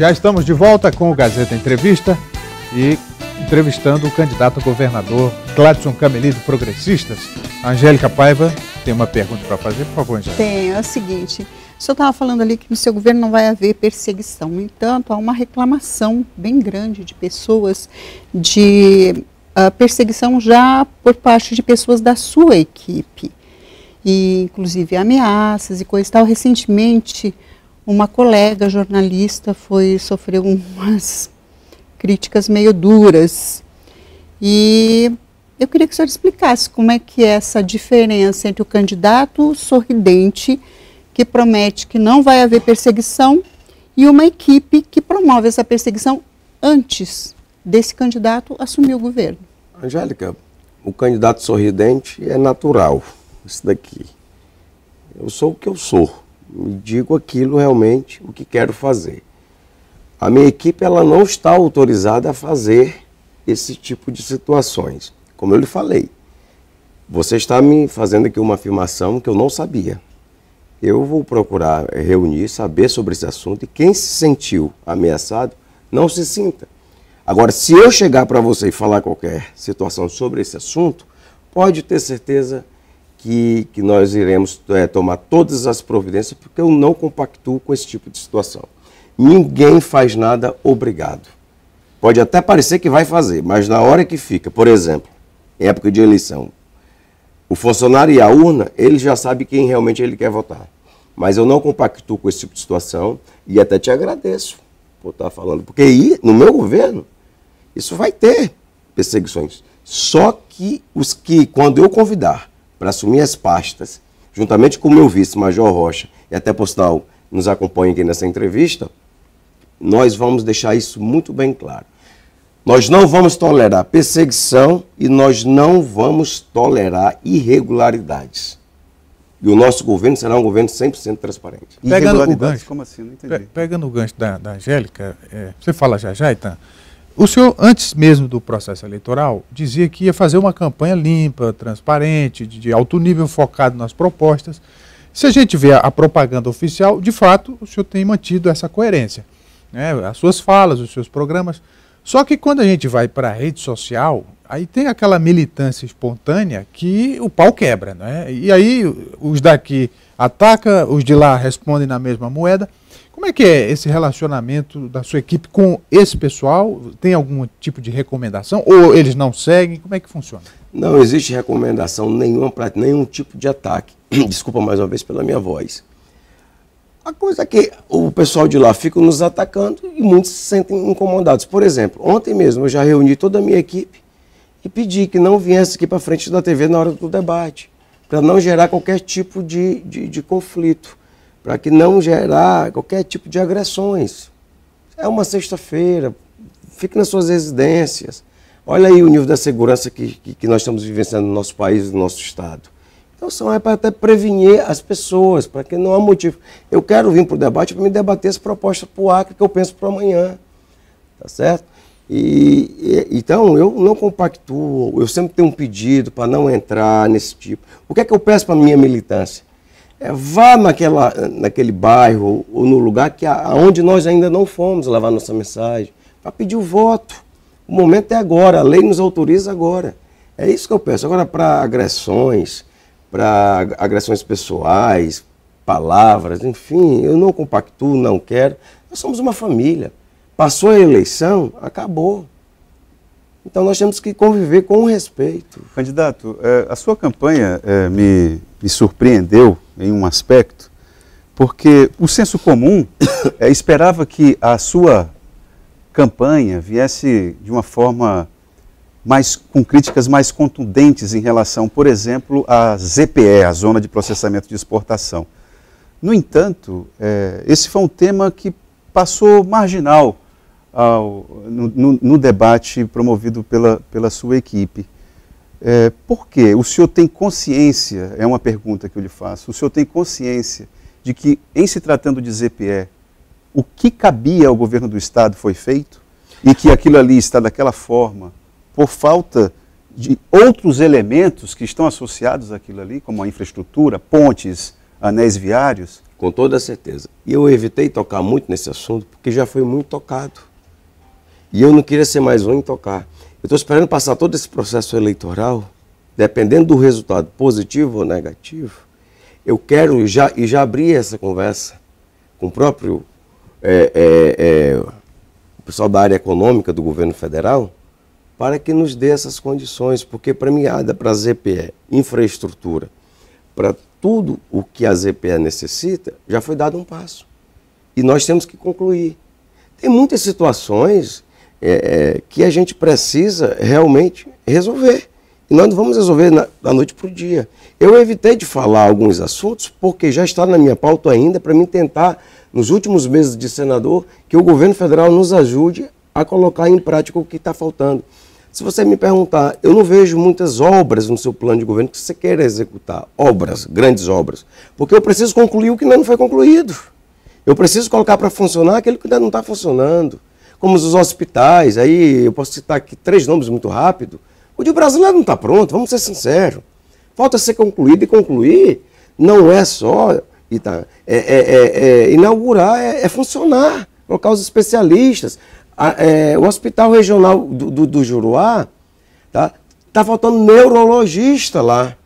Já estamos de volta com o Gazeta Entrevista e entrevistando o candidato a governador Gladson Cameli do Progressistas. Angélica Paiva tem uma pergunta para fazer, por favor, Angélica. Tem, é o seguinte. O senhor estava falando ali que no seu governo não vai haver perseguição. No entanto, há uma reclamação bem grande de pessoas de uh, perseguição já por parte de pessoas da sua equipe. E, inclusive ameaças e coisa e tal. Recentemente, uma colega jornalista foi sofreu umas críticas meio duras. E eu queria que o senhor explicasse como é que é essa diferença entre o candidato sorridente que promete que não vai haver perseguição e uma equipe que promove essa perseguição antes desse candidato assumir o governo. Angélica, o candidato sorridente é natural, isso daqui. Eu sou o que eu sou me digo aquilo realmente o que quero fazer. A minha equipe ela não está autorizada a fazer esse tipo de situações. Como eu lhe falei, você está me fazendo aqui uma afirmação que eu não sabia. Eu vou procurar reunir, saber sobre esse assunto e quem se sentiu ameaçado, não se sinta. Agora, se eu chegar para você e falar qualquer situação sobre esse assunto, pode ter certeza que que, que nós iremos é, tomar todas as providências, porque eu não compactuo com esse tipo de situação. Ninguém faz nada obrigado. Pode até parecer que vai fazer, mas na hora que fica, por exemplo, em época de eleição, o funcionário e a urna, ele já sabe quem realmente ele quer votar. Mas eu não compactuo com esse tipo de situação e até te agradeço por estar falando. Porque aí, no meu governo, isso vai ter perseguições. Só que os que, quando eu convidar, para assumir as pastas, juntamente com o meu vice-major Rocha, e até por sinal nos acompanha aqui nessa entrevista, nós vamos deixar isso muito bem claro. Nós não vamos tolerar perseguição e nós não vamos tolerar irregularidades. E o nosso governo será um governo 100% transparente. Pegando o gancho, como assim? Não entendi. Pegando o gancho da, da Angélica, é, você fala já já, Itan, então, o senhor, antes mesmo do processo eleitoral, dizia que ia fazer uma campanha limpa, transparente, de alto nível, focado nas propostas. Se a gente vê a propaganda oficial, de fato, o senhor tem mantido essa coerência. Né? As suas falas, os seus programas. Só que quando a gente vai para a rede social, aí tem aquela militância espontânea que o pau quebra, é? E aí os daqui atacam, os de lá respondem na mesma moeda. Como é que é esse relacionamento da sua equipe com esse pessoal? Tem algum tipo de recomendação? Ou eles não seguem? Como é que funciona? Não existe recomendação nenhuma para nenhum tipo de ataque. Desculpa mais uma vez pela minha voz. A coisa é que o pessoal de lá fica nos atacando e muitos se sentem incomodados. Por exemplo, ontem mesmo eu já reuni toda a minha equipe e pedi que não viesse aqui para frente da TV na hora do debate, para não gerar qualquer tipo de, de, de conflito, para que não gerar qualquer tipo de agressões. É uma sexta-feira, fique nas suas residências. Olha aí o nível da segurança que, que, que nós estamos vivenciando no nosso país, no nosso estado. Então são é para até prevenir as pessoas, para que não há motivo. Eu quero vir para o debate para me debater essa proposta para o Acre que eu penso para amanhã. Tá certo? E, e, então eu não compactuo, eu sempre tenho um pedido para não entrar nesse tipo. O que é que eu peço para a minha militância? É, vá naquela, naquele bairro ou no lugar que aonde nós ainda não fomos levar nossa mensagem, para pedir o voto. O momento é agora, a lei nos autoriza agora. É isso que eu peço. Agora, para agressões, para agressões pessoais, palavras, enfim, eu não compactuo, não quero. Nós somos uma família. Passou a eleição, acabou. Então nós temos que conviver com respeito. Candidato, é, a sua campanha é, me, me surpreendeu em um aspecto, porque o senso comum é, esperava que a sua campanha viesse de uma forma mais, com críticas mais contundentes em relação, por exemplo, à ZPE, a Zona de Processamento de Exportação. No entanto, é, esse foi um tema que passou marginal ao, no, no, no, debate promovido pela, pela sua equipe. É, por quê? O senhor tem consciência, é uma pergunta que eu lhe faço, o senhor tem consciência de que, em se tratando de ZPE, o que cabia ao governo do Estado foi feito? E que aquilo ali está daquela forma por falta de outros elementos que estão associados àquilo ali, como a infraestrutura, pontes, anéis viários? Com toda certeza. E eu evitei tocar muito nesse assunto porque já foi muito tocado. E eu não queria ser mais um em tocar. Eu estou esperando passar todo esse processo eleitoral, dependendo do resultado, positivo ou negativo. Eu quero já e já abri essa conversa com o próprio é, é, é, pessoal da área econômica do governo federal para que nos dê essas condições, porque premiada para ah, a ZPE, infraestrutura, para tudo o que a ZPE necessita, já foi dado um passo. E nós temos que concluir. Tem muitas situações é, é que a gente precisa realmente resolver. E nós não vamos resolver na, da noite para o dia. Eu evitei de falar alguns assuntos porque já está na minha pauta ainda para mim tentar, nos últimos meses de senador, que o governo federal nos ajude a colocar em prática o que está faltando. Se você me perguntar, eu não vejo muitas obras no seu plano de governo que você queira executar, obras, grandes obras, porque eu preciso concluir o que ainda não foi concluído. Eu preciso colocar para funcionar aquilo que ainda não está funcionando, como os hospitais, aí eu posso citar aqui três nomes muito rápido. O de Brasília não está pronto, vamos ser sinceros. Falta ser concluído e concluir não é só é, é, é, é, inaugurar, é, é funcionar, colocar os especialistas, a, é, o Hospital Regional do, do, do Juruá está tá faltando neurologista lá.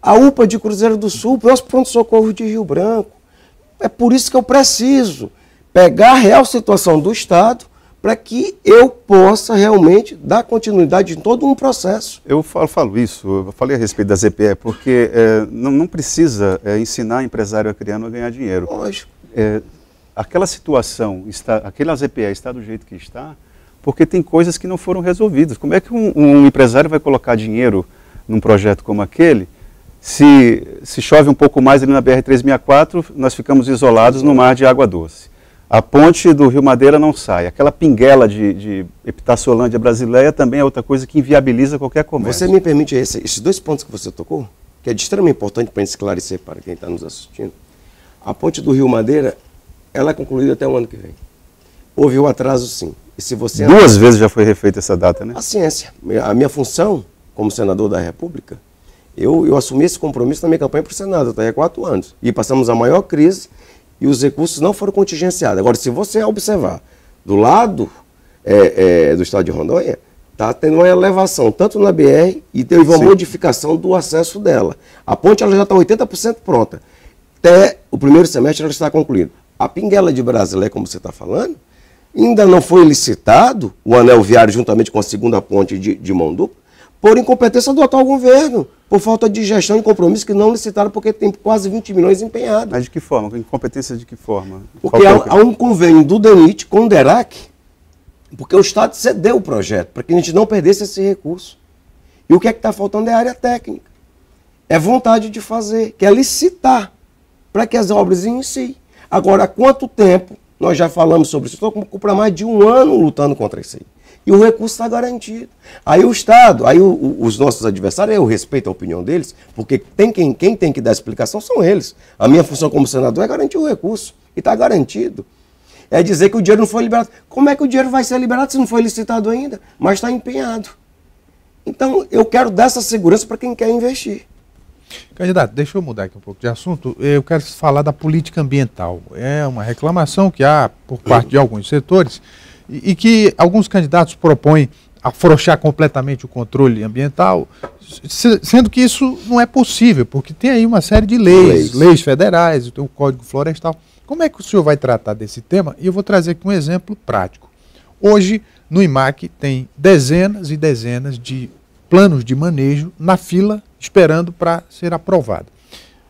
A UPA de Cruzeiro do Sul, o pronto-socorro de Rio Branco. É por isso que eu preciso pegar a real situação do Estado para que eu possa realmente dar continuidade em todo um processo. Eu falo, falo isso, eu falei a respeito da ZPE, porque é, não, não, precisa é, ensinar empresário a criar a ganhar dinheiro. Lógico. É, aquela situação, está, aquele AZPE está do jeito que está, porque tem coisas que não foram resolvidas. Como é que um, um empresário vai colocar dinheiro num projeto como aquele se, se chove um pouco mais ali na BR-364, nós ficamos isolados no mar de água doce. A ponte do Rio Madeira não sai. Aquela pinguela de, de Epitaciolândia brasileira também é outra coisa que inviabiliza qualquer comércio. Você me permite esse, esses dois pontos que você tocou, que é de extrema importância para esclarecer para quem está nos assistindo. A ponte do Rio Madeira ela é concluída até o ano que vem. Houve um atraso, sim. E se você Duas vezes já foi refeita essa data, né? A ciência. A minha função como senador da República, eu, eu assumi esse compromisso na minha campanha para o Senado, até tá? há quatro anos. E passamos a maior crise e os recursos não foram contingenciados. Agora, se você observar, do lado é, é, do estado de Rondônia, está tendo uma elevação, tanto na BR, e teve uma Sim. modificação do acesso dela. A ponte ela já está 80% pronta. Até o primeiro semestre ela está concluída. A Pinguela de Brasilé, como você está falando, ainda não foi licitado o anel viário juntamente com a segunda ponte de, de mão dupla, por incompetência do atual governo, por falta de gestão e compromisso que não licitaram porque tem quase 20 milhões empenhados. Mas de que forma? Incompetência de que forma? Porque é há, há, um convênio do DENIT com o DERAC, porque o Estado cedeu o projeto, para que a gente não perdesse esse recurso. E o que é que está faltando é área técnica. É vontade de fazer, que é licitar, para que as obras iniciem. Agora, há quanto tempo nós já falamos sobre isso? Estou para mais de um ano lutando contra isso aí. E o recurso está garantido. Aí o Estado, aí o, o, os nossos adversários, eu respeito a opinião deles, porque tem quem, quem tem que dar explicação são eles. A minha função como senador é garantir o recurso. E está garantido é dizer que o dinheiro não foi liberado. Como é que o dinheiro vai ser liberado se não foi licitado ainda? Mas está empenhado. Então, eu quero dar essa segurança para quem quer investir. Candidato, deixa eu mudar aqui um pouco de assunto. Eu quero falar da política ambiental. É uma reclamação que há por parte de alguns setores e, e que alguns candidatos propõem afrouxar completamente o controle ambiental, sendo que isso não é possível, porque tem aí uma série de leis, leis, leis federais, tem o Código Florestal. Como é que o senhor vai tratar desse tema? E eu vou trazer aqui um exemplo prático. Hoje, no IMAC, tem dezenas e dezenas de planos de manejo na fila, esperando para ser aprovado.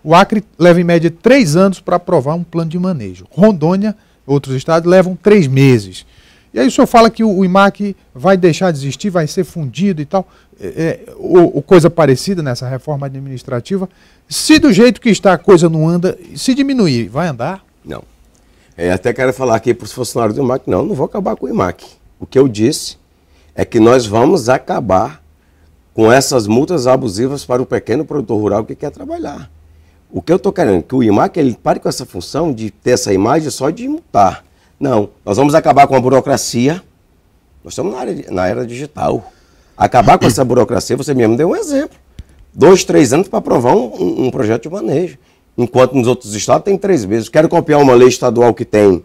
O Acre leva em média três anos para aprovar um plano de manejo. Rondônia, outros estados, levam três meses. E aí o senhor fala que o, IMAC vai deixar de existir, vai ser fundido e tal, é, é, ou, ou, coisa parecida nessa reforma administrativa. Se do jeito que está a coisa não anda, se diminuir, vai andar? Não. É, até quero falar aqui para os funcionários do IMAC, não, não vou acabar com o IMAC. O que eu disse é que nós vamos acabar com essas multas abusivas para o pequeno produtor rural que quer trabalhar. O que eu estou querendo? Que o IMAC ele pare com essa função de ter essa imagem só de multar. Não, nós vamos acabar com a burocracia. Nós estamos na, área, na era digital. Acabar com essa burocracia, você mesmo deu um exemplo. Dois, três anos para aprovar um, um projeto de manejo. Enquanto nos outros estados tem três meses. Quero copiar uma lei estadual que tem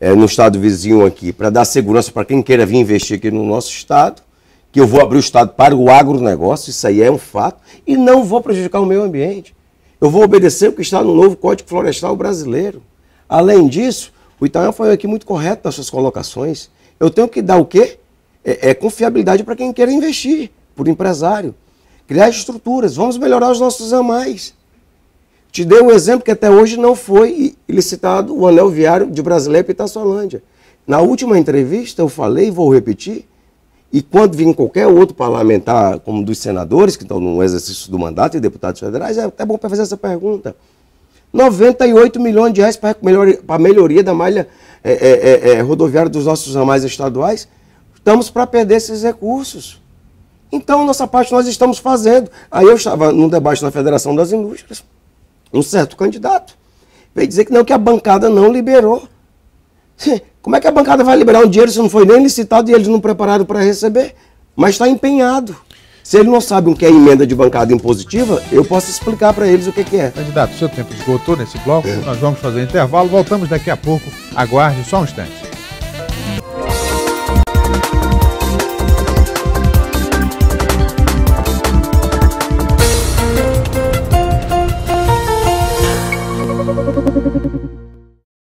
é, no estado vizinho aqui, para dar segurança para quem queira vir investir aqui no nosso estado que eu vou abrir o Estado para o agronegócio, isso aí é um fato, e não vou prejudicar o meio ambiente. Eu vou obedecer o que está no novo Código Florestal brasileiro. Além disso, o Itanhão foi aqui muito correto nas suas colocações. Eu tenho que dar o quê? É, é confiabilidade para quem quer investir, por empresário. Criar estruturas, vamos melhorar os nossos amais. Te dei um exemplo que até hoje não foi licitado o anel viário de Brasileira e Itaçolândia. Na última entrevista eu falei, e vou repetir, e quando vir qualquer outro parlamentar, como dos senadores, que estão no exercício do mandato e deputados federais, é até bom para fazer essa pergunta. 98 milhões de reais para a melhoria da malha é, é, é, é rodoviária dos nossos ramais estaduais. Estamos para perder esses recursos. Então, nossa parte nós estamos fazendo. Aí eu estava num debate na Federação das Indústrias, um certo candidato veio dizer que não, que a bancada não liberou. Como é que a bancada vai liberar um dinheiro se não foi nem licitado e eles não prepararam para receber? Mas está empenhado. Se eles não sabem o que é emenda de bancada impositiva, eu posso explicar para eles o que, que, é. Candidato, seu tempo esgotou nesse bloco. É. Nós vamos fazer intervalo. Voltamos daqui a pouco. Aguarde só um instante.